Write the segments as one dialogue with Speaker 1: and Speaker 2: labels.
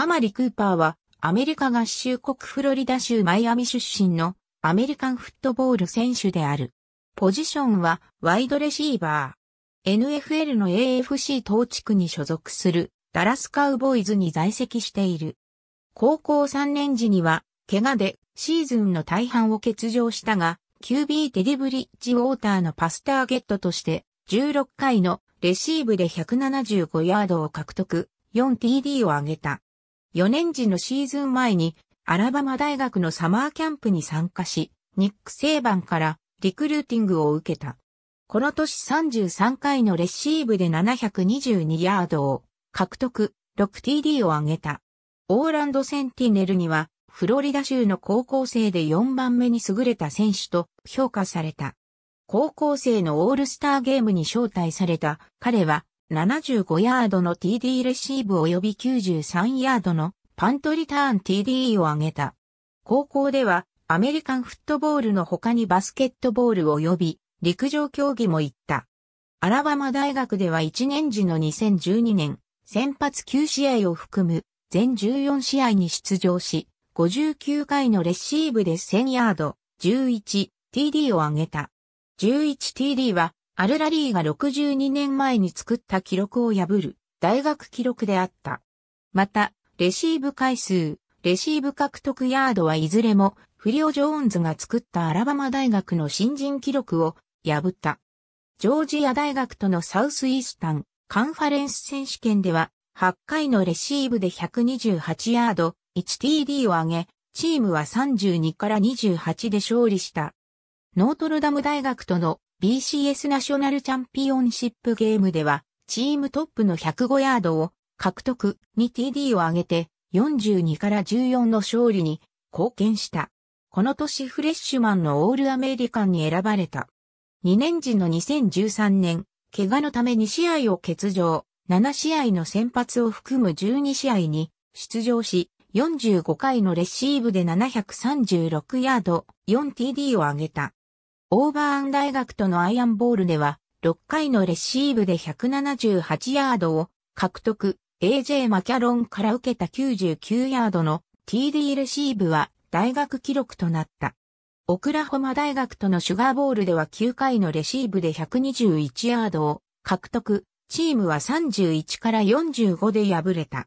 Speaker 1: アマリ・クーパーは、アメリカ合衆国フロリダ州マイアミ出身のアメリカンフットボール選手である。ポジションはワイドレシーバー。NFL の AFC 統地区に所属するダラスカウボーイズに在籍している。高校3年時には、怪我でシーズンの大半を欠場したが、QB テディブリッジウォーターのパスターゲットとして、16回のレシーブで175ヤードを獲得、4TD を挙げた。4年時のシーズン前にアラバマ大学のサマーキャンプに参加し、ニック・セイバンからリクルーティングを受けた。この年33回のレシーブで722ヤードを獲得、6TD を挙げた。オーランドセンティネルには、フロリダ州の高校生で4番目に優れた選手と評価された。高校生のオールスターゲームに招待された彼は75ヤードの TD レシーブ及び93ヤードのパントリターン t d を挙げた。高校では、アメリカンフットボールの他にバスケットボール及び、陸上競技も行った。アラバマ大学では1年時の2012年、先発9試合を含む、全14試合に出場し、59回のレシーブで1000ヤード、11TD を挙げた。11TD は、アルラリーが62年前に作った記録を破る大学記録であった。また、レシーブ回数、レシーブ獲得ヤードはいずれも、フリオ・ジョーンズが作ったアラバマ大学の新人記録を破った。ジョージア大学とのサウスイースタンカンファレンス選手権では、8回のレシーブで128ヤード、1TD を上げ、チームは32から28で勝利した。ノートルダム大学との BCS ナショナルチャンピオンシップゲームでは、チームトップの105ヤードを獲得に TD を挙げて42から14の勝利に貢献した。この年フレッシュマンのオールアメリカンに選ばれた。2年時の2013年、怪我のため2試合を欠場、7試合の先発を含む12試合に出場し、45回のレシーブで736ヤード 4TD を挙げた。オーバーン大学とのアイアンボールでは6回のレシーブで178ヤードを獲得 AJ マキャロンから受けた99ヤードの TD レシーブは大学記録となった。オクラホマ大学とのシュガーボールでは9回のレシーブで121ヤードを獲得、チームは31から45で敗れた。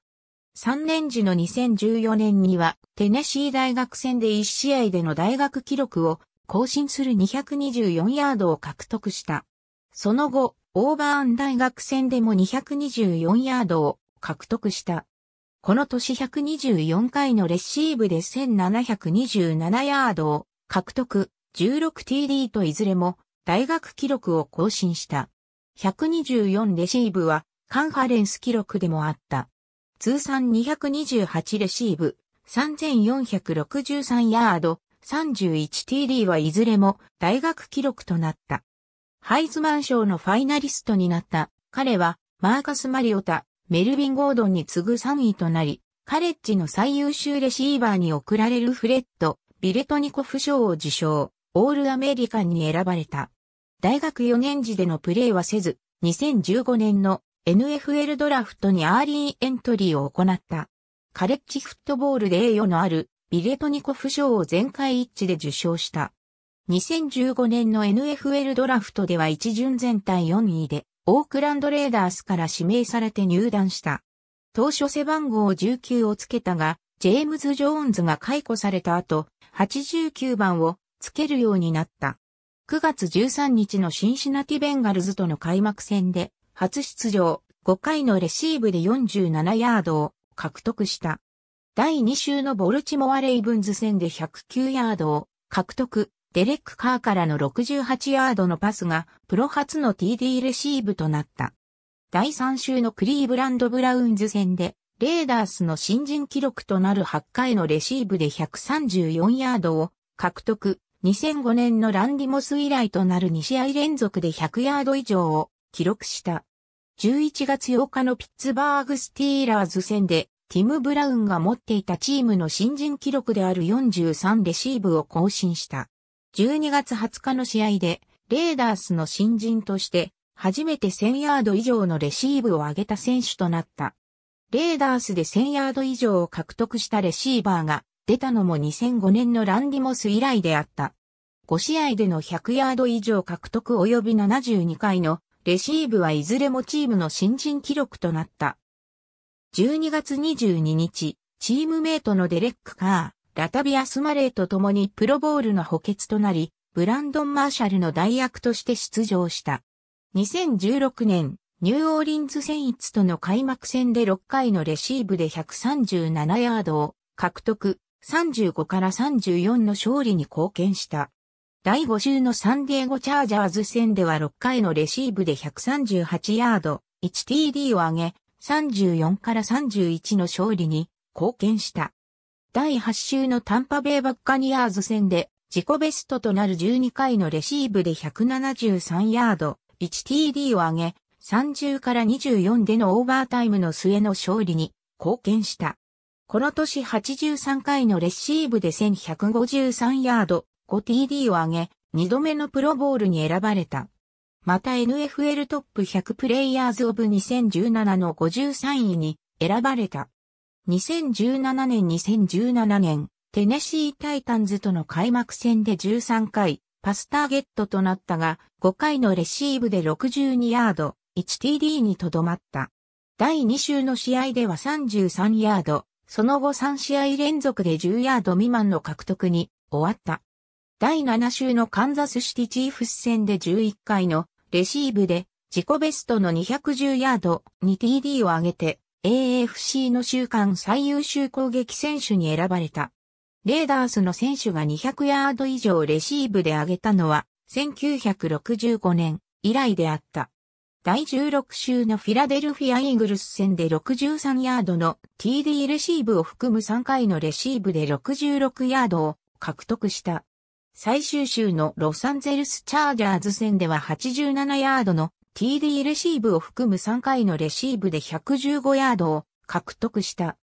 Speaker 1: 3年時の2014年にはテネシー大学戦で1試合での大学記録を更新する224ヤードを獲得した。その後、オーバーン大学戦でも224ヤードを獲得した。この年124回のレシーブで1727ヤードを獲得、16TD といずれも大学記録を更新した。124レシーブはカンファレンス記録でもあった。通算228レシーブ、3463ヤード、31TD はいずれも大学記録となった。ハイズマン賞のファイナリストになった。彼はマーカス・マリオタ、メルビン・ゴードンに次ぐ3位となり、カレッジの最優秀レシーバーに贈られるフレッド・ビレトニコフ賞を受賞、オールアメリカンに選ばれた。大学4年時でのプレーはせず、2015年の NFL ドラフトにアーリーエントリーを行った。カレッジフットボールで栄誉のあるビレトニコフ賞を全会一致で受賞した。2015年の NFL ドラフトでは一巡全体4位で、オークランドレーダースから指名されて入団した。当初背番号19をつけたが、ジェームズ・ジョーンズが解雇された後、89番をつけるようになった。9月13日のシンシナティ・ベンガルズとの開幕戦で、初出場、5回のレシーブで47ヤードを獲得した。第2週のボルチモア・レイブンズ戦で109ヤードを獲得、デレック・カーからの68ヤードのパスがプロ初の TD レシーブとなった。第3週のクリーブランド・ブラウンズ戦で、レーダースの新人記録となる8回のレシーブで134ヤードを獲得。2005年のランディモス以来となる2試合連続で100ヤード以上を記録した。11月8日のピッツバーグスティーラーズ戦で、ティム・ブラウンが持っていたチームの新人記録である43レシーブを更新した。12月20日の試合で、レーダースの新人として、初めて1000ヤード以上のレシーブを上げた選手となった。レーダースで1000ヤード以上を獲得したレシーバーが出たのも2005年のランディモス以来であった。5試合での100ヤード以上獲得及び72回のレシーブはいずれもチームの新人記録となった。12月22日、チームメイトのデレック・カー、ラタビアスマレーと共にプロボールの補欠となり、ブランドン・マーシャルの代役として出場した。2016年、ニューオーリンズ・戦一との開幕戦で6回のレシーブで137ヤードを獲得、35から34の勝利に貢献した。第5週のサンディエゴ・チャージャーズ戦では6回のレシーブで138ヤード、1TD を上げ、34から31の勝利に貢献した。第8週のタンパベイバッカニアーズ戦で、自己ベストとなる12回のレシーブで173ヤード、1TD を上げ、30から24でのオーバータイムの末の勝利に貢献した。この年83回のレシーブで1153ヤード、5TD を上げ、2度目のプロボールに選ばれた。また NFL トップ100プレイヤーズオブ2017の53位に選ばれた。2017年2017年、テネシータイタンズとの開幕戦で13回、パスターゲットとなったが、5回のレシーブで62ヤード、1TD にとどまった。第2週の試合では33ヤード、その後3試合連続で10ヤード未満の獲得に終わった。第7週のカンザスシティチーフス戦で11回のレシーブで自己ベストの210ヤード 2TD を上げて AFC の週間最優秀攻撃選手に選ばれた。レーダースの選手が200ヤード以上レシーブで上げたのは1965年以来であった。第16週のフィラデルフィアイーグルス戦で63ヤードの TD レシーブを含む3回のレシーブで66ヤードを獲得した。最終週のロサンゼルスチャージャーズ戦では87ヤードの TD レシーブを含む3回のレシーブで115ヤードを獲得した。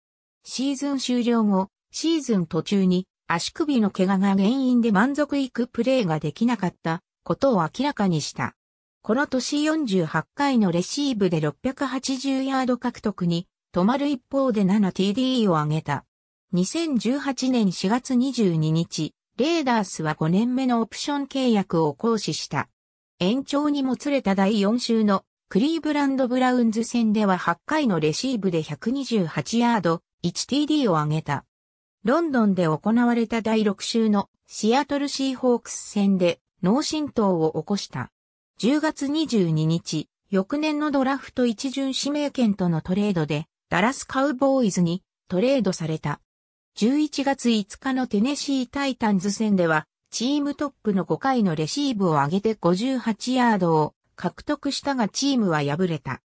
Speaker 1: シーズン終了後、シーズン途中に足首の怪我が原因で満足いくプレーができなかったことを明らかにした。この年48回のレシーブで680ヤード獲得に止まる一方で 7TD を上げた。2018年4月22日、レーダースは5年目のオプション契約を行使した。延長にもつれた第4週のクリーブランド・ブラウンズ戦では8回のレシーブで128ヤード 1TD を挙げた。ロンドンで行われた第6週のシアトルシーホークス戦で脳震盪を起こした。10月22日、翌年のドラフト一巡指名権とのトレードでダラスカウボーイズにトレードされた。11月5日のテネシータイタンズ戦ではチームトップの5回のレシーブを上げて58ヤードを獲得したがチームは敗れた。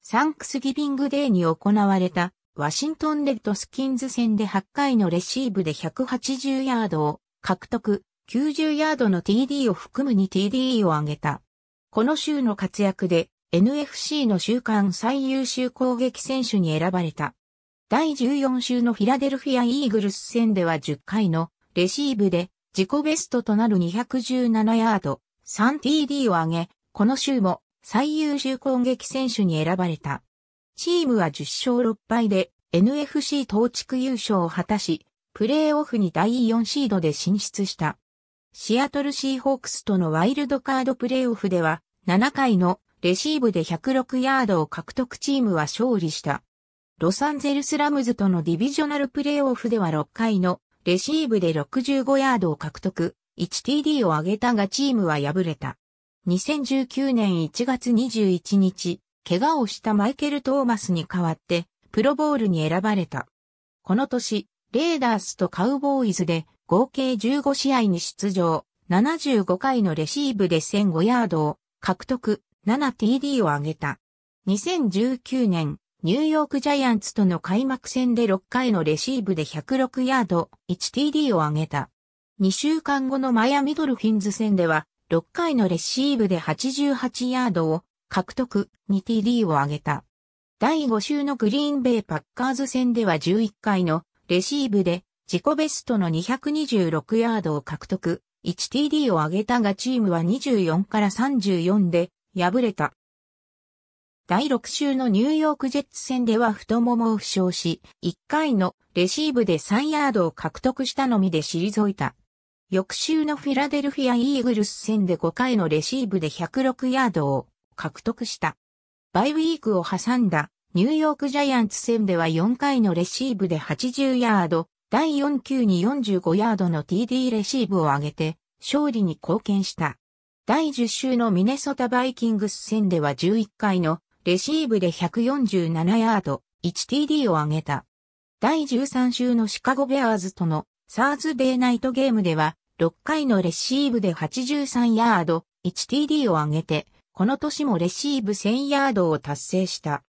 Speaker 1: サンクスギビングデーに行われたワシントンレッドスキンズ戦で8回のレシーブで180ヤードを獲得、90ヤードの TD を含む 2TD を上げた。この週の活躍で NFC の週間最優秀攻撃選手に選ばれた。第14週のフィラデルフィア・イーグルス戦では10回のレシーブで自己ベストとなる217ヤード、3TD を挙げ、この週も最優秀攻撃選手に選ばれた。チームは10勝6敗で NFC 東地区優勝を果たし、プレーオフに第4シードで進出した。シアトルシーホークスとのワイルドカードプレーオフでは、7回のレシーブで106ヤードを獲得チームは勝利した。ロサンゼルスラムズとのディビジョナルプレーオフでは6回のレシーブで65ヤードを獲得、1TD を挙げたがチームは敗れた。2019年1月21日、怪我をしたマイケル・トーマスに代わって、プロボールに選ばれた。この年、レーダースとカウボーイズで合計15試合に出場、75回のレシーブで1005ヤードを獲得、7TD を挙げた。2019年ニューヨークジャイアンツとの開幕戦で6回のレシーブで106ヤード 1TD を挙げた。2週間後のマヤミドルフィンズ戦では、6回のレシーブで88ヤードを獲得 2TD を挙げた。第5週のグリーンベイパッカーズ戦では11回のレシーブで自己ベストの226ヤードを獲得 1TD を挙げたがチームは24から34で敗れた。第6週のニューヨークジェッツ戦では太ももを負傷し、1回のレシーブで3ヤードを獲得したのみで退いた。翌週のフィラデルフィア・イーグルス戦で5回のレシーブで106ヤードを獲得した。バイウィークを挟んだニューヨークジャイアンツ戦では4回のレシーブで80ヤード、第4球に45ヤードの TD レシーブを上げて勝利に貢献した。第10週のミネソタバイキングス戦では11回のレシーブで147ヤード、1TD を挙げた。第13週のシカゴベアーズとのサーズデーナイトゲームでは、6回のレシーブで83ヤード、1TD を挙げて、この年もレシーブ1000ヤードを達成した。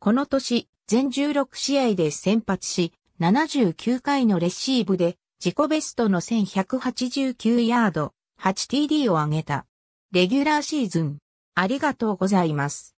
Speaker 1: この年、全16試合で先発し、79回のレシーブで、自己ベストの1189ヤード、8TD を挙げた。レギュラーシーズン、ありがとうございます。